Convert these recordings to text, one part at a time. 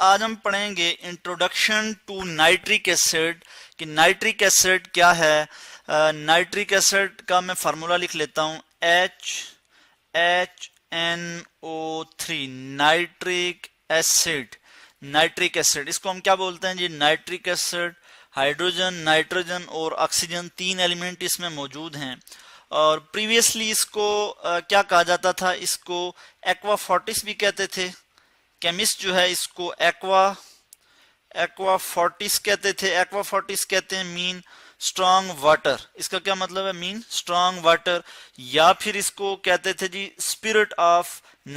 آج ہم پڑھیں گے انٹروڈکشن ٹو نائٹرک ایسڈ کہ نائٹرک ایسڈ کیا ہے نائٹرک ایسڈ کا میں فارمولا لکھ لیتا ہوں H H N O three nitric acid nitric acid اس کو ہم کیا بولتے ہیں جی نائٹرک ایسڈ ہائیڈروجن نائٹروجن اور آکسیجن تین ایلیمنٹ اس میں موجود ہیں اور پریویسلی اس کو کیا کہا جاتا تھا اس کو ایکوا فورٹس بھی کہتے تھے کیمسٹ جو ہے اس کو ایکوا ایکوا فورٹس کہتے تھے ایکوا فورٹیس کہتے ہیں مین اسٹرانگ واٹر اس کا کیا مطلب ہے مین اسٹرانگ واٹر یا پھر اس کو کہتے تھے جی spirit of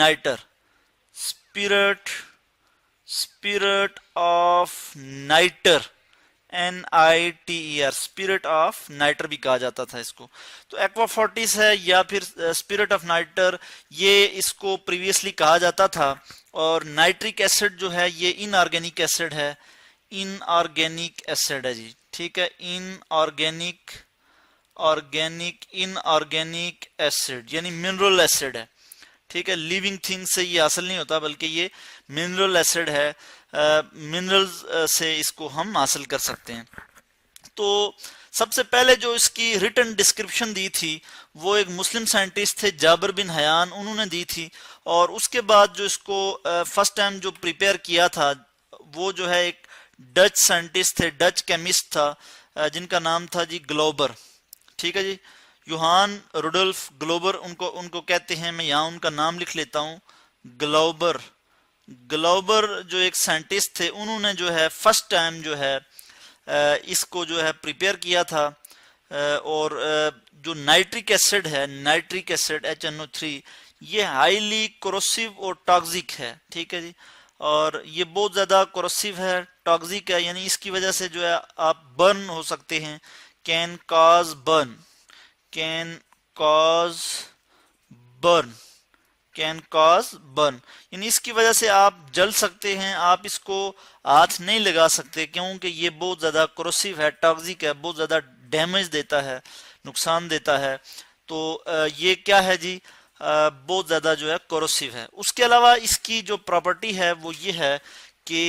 nitre spirit spirit of nitre N I T E R spirit of nitre بھی کہا جاتا تھا اس کو تو ایکوا فورٹیز ہے یا پھر اسپرٹ آف نائٹر یہ اس کو پریویسلی کہا جاتا تھا اور نائٹرک ایسڈ جو ہے یہ ان آرگینک ایسڈ ہے ان آرگینک ایسڈ ہے جی ٹھیک ہے inorganic organic inorganic acid یعنی منرل ایسڈ ہے ٹھیک ہے لیونگ تھنگ سے یہ حاصل نہیں ہوتا بلکہ یہ منرل ایسڈ ہے منرلز سے اس کو ہم حاصل کر سکتے ہیں تو سب سے پہلے جو اس کی ریٹن ڈسکرپشن دی تھی وہ ایک مسلم سائنٹسٹ تھے جابر بن حیان انہوں نے دی تھی اور اس کے بعد جو اس کو فرسٹ ٹائم جو پریپیئر کیا تھا وہ جو ہے ایک ڈچ سائنٹسٹ تھے ڈچ کیمسٹ تھا جن کا نام تھا جی گلوبر ٹھیک ہے جی یوہان روڈولف گلوبر ان کو ان کو کہتے ہیں میں یہاں ان کا نام لکھ لیتا ہوں گلوبر گلوبر جو ایک سائنٹسٹ تھے انہوں نے جو ہے فرسٹ ٹائم جو ہے اس کو جو ہے پریپیئر کیا تھا اور جو نائٹرک ایسڈ ہے nitric acid H N O three یہ ہائیلی کروسیو اور ٹاکزک ہے ٹھیک ہے جی اور یہ بہت زیادہ کروسیو ہے ٹاکزک ہے یعنی اس کی وجہ سے جو ہے آپ برن ہو سکتے ہیں can cause burn can cause burn can cause burn یعنی اس کی وجہ سے آپ جل سکتے ہیں آپ اس کو ہاتھ نہیں لگا سکتے کیونکہ یہ بہت زیادہ ہے ہے بہت زیادہ ڈیمیج دیتا ہے نقصان دیتا ہے تو یہ کیا ہے جی بہت زیادہ جو ہے کروسیو ہے اس کے علاوہ اس کی جو پراپرٹی ہے وہ یہ ہے کہ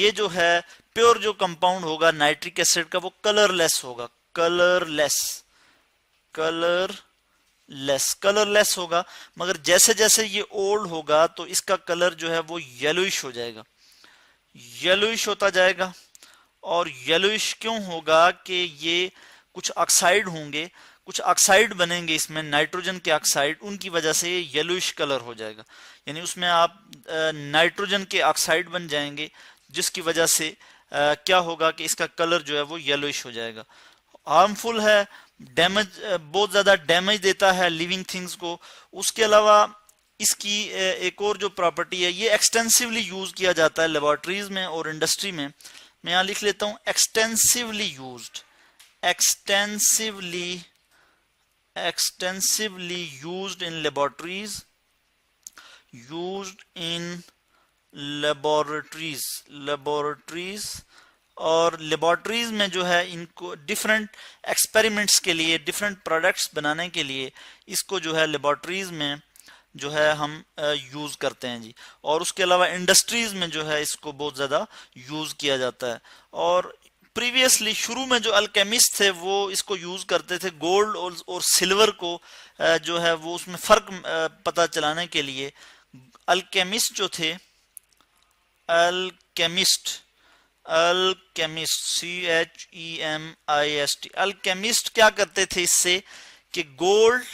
یہ جو ہے پیور جو کمپاؤنڈ ہوگا نائٹرک ایسڈ کا وہ کلر لیس ہوگا colourless colourless colourless ہوگا مگر جیسے جیسے یہ اولڈ ہوگا تو اس کا کلر جو ہے وہ یلوئش ہو جائے گا ہوتا جائے گا اور کیوں ہوگا کہ یہ کچھ آکسائڈ ہوں گے کچھ آکسائڈ بنیں گے اس میں نائٹروجن کے آکسائڈ ان کی وجہ سے یہ یلوئش کلر ہو جائے گا یعنی اس میں آپ نائٹروجن کے آکسائڈ بن جائیں گے جس کی وجہ سے کیا ہوگا کہ اس کا کلر جو ہے وہ یلوئش ہو جائے گا ہارمفل ہے ڈیمج eh, بہت زیادہ ڈیمیج دیتا ہے لیونگ تھنگز کو اس کے علاوہ اس کی eh, ایک اور جو پراپرٹی ہے یہ ایکسٹینسیولی یوز کیا جاتا ہے لیبارٹریز میں اور انڈسٹری میں میں یہاں لکھ لیتا ہوں extensively used extensively extensively used in laboratories used in laboratories laboratories اور لیبارٹریز میں جو ہے ان کو ڈیفرنٹ ایکسپیرمنٹس کے لیے ڈیفرنٹ پروڈکٹس بنانے کے لیے اس کو جو ہے لیبارٹریز میں جو ہے ہم یوز کرتے ہیں جی اور اس کے علاوہ انڈسٹریز میں جو ہے اس کو بہت زیادہ یوز کیا جاتا ہے اور پریویسلی شروع میں جو الکیمسٹ تھے وہ اس کو یوز کرتے تھے گولڈ اور سلور کو جو ہے وہ اس میں فرق پتہ چلانے کے لیے الکیمسٹ جو تھے alchemist alchemist C H E M I S T alchemist کیا کرتے تھے اس سے کہ گولڈ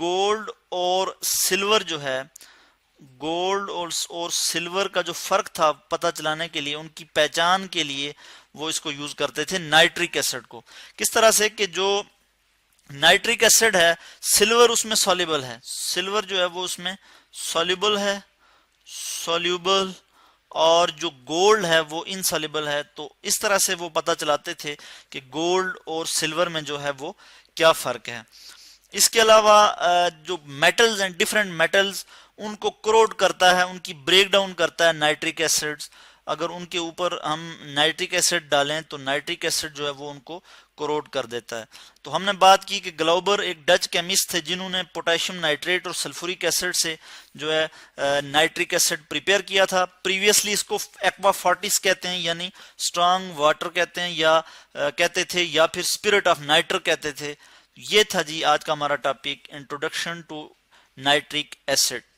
گولڈ اور سلور جو ہے گولڈ اور سلور کا جو فرق تھا پتہ چلانے کے لیے ان کی پہچان کے لیے وہ اس کو یوز کرتے تھے نائٹرک ایسڈ کو کس طرح سے کہ جو نائٹرک ایسڈ ہے سلور اس میں سولیبل ہے سلور جو ہے وہ اس میں سولیبل ہے سولوبل اور جو گولڈ ہے وہ انسلیبل ہے تو اس طرح سے وہ پتہ چلاتے تھے کہ گولڈ اور سلور میں جو ہے وہ کیا فرق ہے اس کے علاوہ جو میٹلز ہیں ڈیفرنٹ میٹلز ان کو کروڈ کرتا ہے ان کی بریک ڈاؤن کرتا ہے نائٹرک ایسڈز اگر ان کے اوپر ہم نائٹرک ایسڈ ڈالیں تو نائٹرک ایسڈ جو ہے وہ ان کو کروڈ کر دیتا ہے تو ہم نے بات کی کہ گلوبر ایک ڈچ کیمسٹ تھے جنہوں نے پوٹاشیم نائٹریٹ اور سلفورک ایسڈ سے جو ہے نائٹرک ایسڈ کیا تھا پریویسلی اس کو ایکوا فارٹیس کہتے ہیں یعنی سٹرانگ واٹر کہتے ہیں یا کہتے تھے یا پھر اسپرٹ آف نائٹر کہتے تھے یہ تھا جی آج کا ہمارا topic introduction to nitric acid